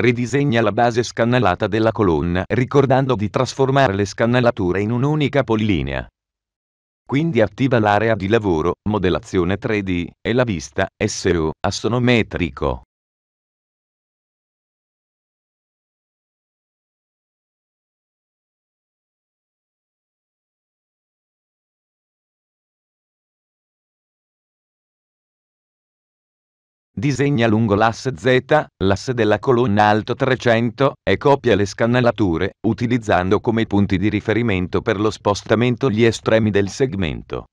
ridisegna la base scannalata della colonna ricordando di trasformare le scannalature in un'unica polilinea. Quindi attiva l'area di lavoro, modellazione 3D, e la vista, SEO, assonometrico. disegna lungo l'asse Z, l'asse della colonna alto 300, e copia le scanalature, utilizzando come punti di riferimento per lo spostamento gli estremi del segmento.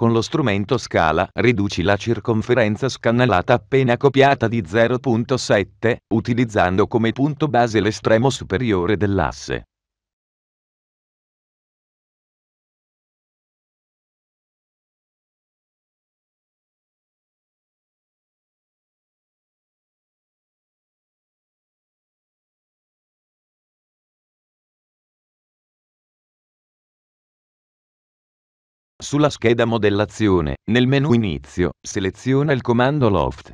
con lo strumento scala riduci la circonferenza scannellata appena copiata di 0.7, utilizzando come punto base l'estremo superiore dell'asse. Sulla scheda modellazione, nel menu inizio, seleziona il comando Loft.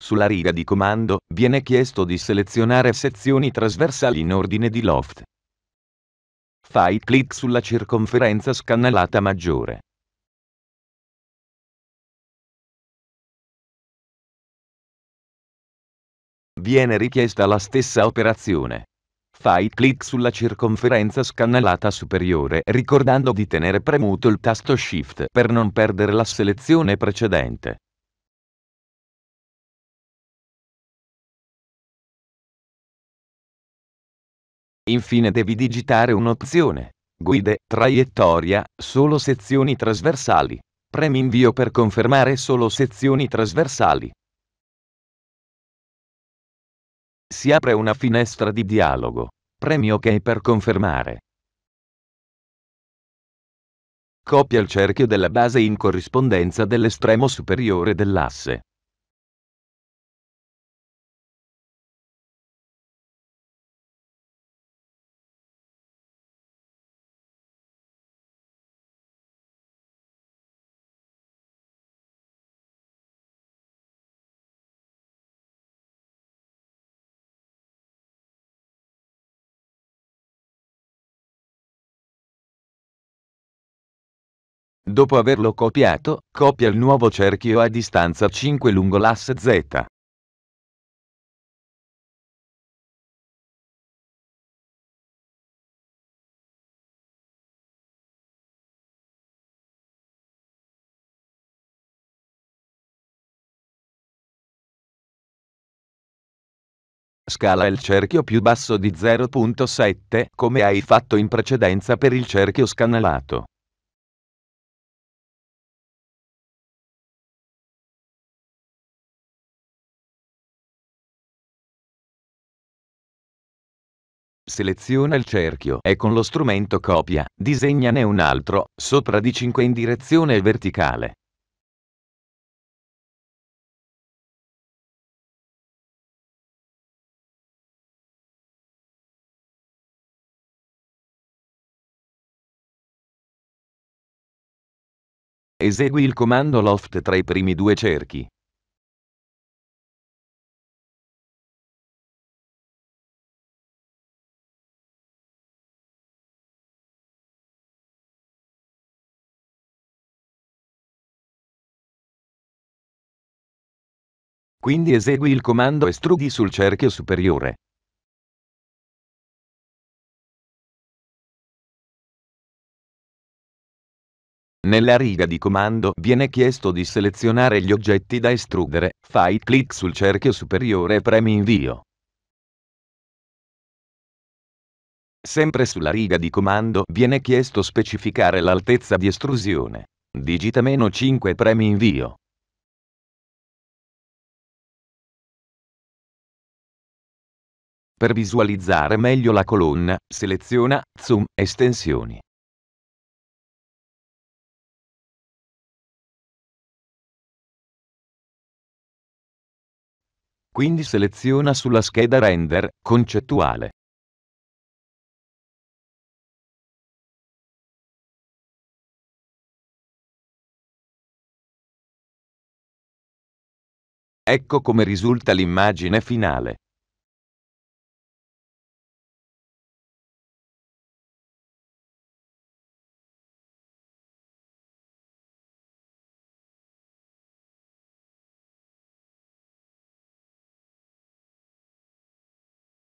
Sulla riga di comando, viene chiesto di selezionare sezioni trasversali in ordine di Loft. Fai clic sulla circonferenza scannellata maggiore. viene richiesta la stessa operazione. Fai clic sulla circonferenza scannellata superiore ricordando di tenere premuto il tasto Shift per non perdere la selezione precedente. Infine devi digitare un'opzione. Guide, traiettoria, solo sezioni trasversali. Premi invio per confermare solo sezioni trasversali. Si apre una finestra di dialogo. Premi OK per confermare. Copia il cerchio della base in corrispondenza dell'estremo superiore dell'asse. Dopo averlo copiato, copia il nuovo cerchio a distanza 5 lungo l'asse Z. Scala il cerchio più basso di 0.7 come hai fatto in precedenza per il cerchio scanalato. seleziona il cerchio e con lo strumento copia, disegnane un altro, sopra di 5 in direzione verticale. Esegui il comando loft tra i primi due cerchi. Quindi esegui il comando estrudi sul cerchio superiore. Nella riga di comando viene chiesto di selezionare gli oggetti da estrudere, fai clic sul cerchio superiore e premi invio. Sempre sulla riga di comando viene chiesto specificare l'altezza di estrusione. Digita meno 5 e premi invio. Per visualizzare meglio la colonna, seleziona Zoom, Estensioni. Quindi seleziona sulla scheda Render, concettuale. Ecco come risulta l'immagine finale.